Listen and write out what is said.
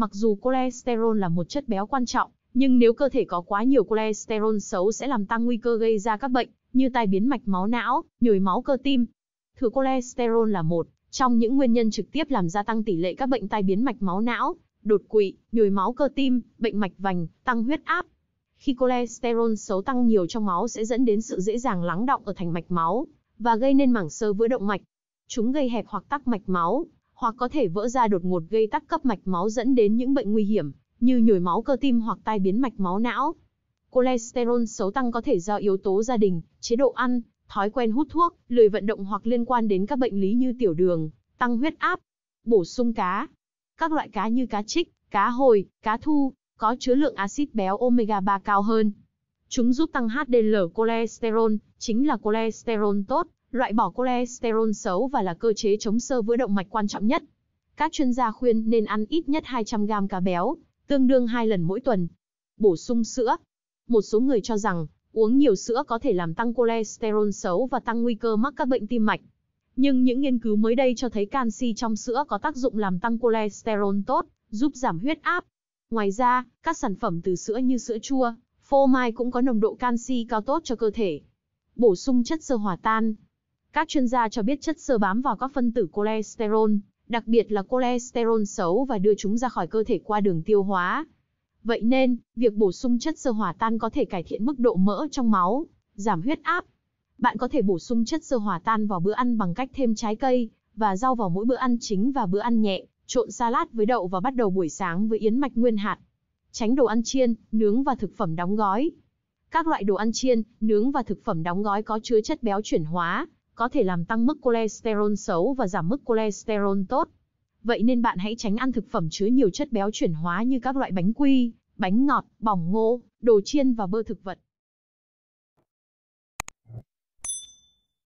Mặc dù cholesterol là một chất béo quan trọng, nhưng nếu cơ thể có quá nhiều cholesterol xấu sẽ làm tăng nguy cơ gây ra các bệnh như tai biến mạch máu não, nhồi máu cơ tim. Thừa cholesterol là một trong những nguyên nhân trực tiếp làm gia tăng tỷ lệ các bệnh tai biến mạch máu não, đột quỵ, nhồi máu cơ tim, bệnh mạch vành, tăng huyết áp. Khi cholesterol xấu tăng nhiều trong máu sẽ dẫn đến sự dễ dàng lắng động ở thành mạch máu và gây nên mảng sơ vữa động mạch. Chúng gây hẹp hoặc tắc mạch máu, hoặc có thể vỡ ra đột ngột gây tắc cấp mạch máu dẫn đến những bệnh nguy hiểm như nhồi máu cơ tim hoặc tai biến mạch máu não. Cholesterol xấu tăng có thể do yếu tố gia đình, chế độ ăn, thói quen hút thuốc, lười vận động hoặc liên quan đến các bệnh lý như tiểu đường, tăng huyết áp. Bổ sung cá. Các loại cá như cá trích, cá hồi, cá thu có chứa lượng axit béo omega 3 cao hơn. Chúng giúp tăng HDL cholesterol, chính là cholesterol tốt, Loại bỏ cholesterol xấu và là cơ chế chống sơ vữa động mạch quan trọng nhất. Các chuyên gia khuyên nên ăn ít nhất 200 g cá béo, tương đương 2 lần mỗi tuần. Bổ sung sữa. Một số người cho rằng uống nhiều sữa có thể làm tăng cholesterol xấu và tăng nguy cơ mắc các bệnh tim mạch. Nhưng những nghiên cứu mới đây cho thấy canxi trong sữa có tác dụng làm tăng cholesterol tốt, giúp giảm huyết áp. Ngoài ra, các sản phẩm từ sữa như sữa chua, phô mai cũng có nồng độ canxi cao tốt cho cơ thể. Bổ sung chất sơ hòa tan, các chuyên gia cho biết chất xơ bám vào các phân tử cholesterol, đặc biệt là cholesterol xấu và đưa chúng ra khỏi cơ thể qua đường tiêu hóa. Vậy nên, việc bổ sung chất xơ hòa tan có thể cải thiện mức độ mỡ trong máu, giảm huyết áp. Bạn có thể bổ sung chất xơ hòa tan vào bữa ăn bằng cách thêm trái cây và rau vào mỗi bữa ăn chính và bữa ăn nhẹ, trộn salad với đậu và bắt đầu buổi sáng với yến mạch nguyên hạt. Tránh đồ ăn chiên, nướng và thực phẩm đóng gói. Các loại đồ ăn chiên, nướng và thực phẩm đóng gói có chứa chất béo chuyển hóa, có thể làm tăng mức cholesterol xấu và giảm mức cholesterol tốt. Vậy nên bạn hãy tránh ăn thực phẩm chứa nhiều chất béo chuyển hóa như các loại bánh quy, bánh ngọt, bỏng ngô, đồ chiên và bơ thực vật.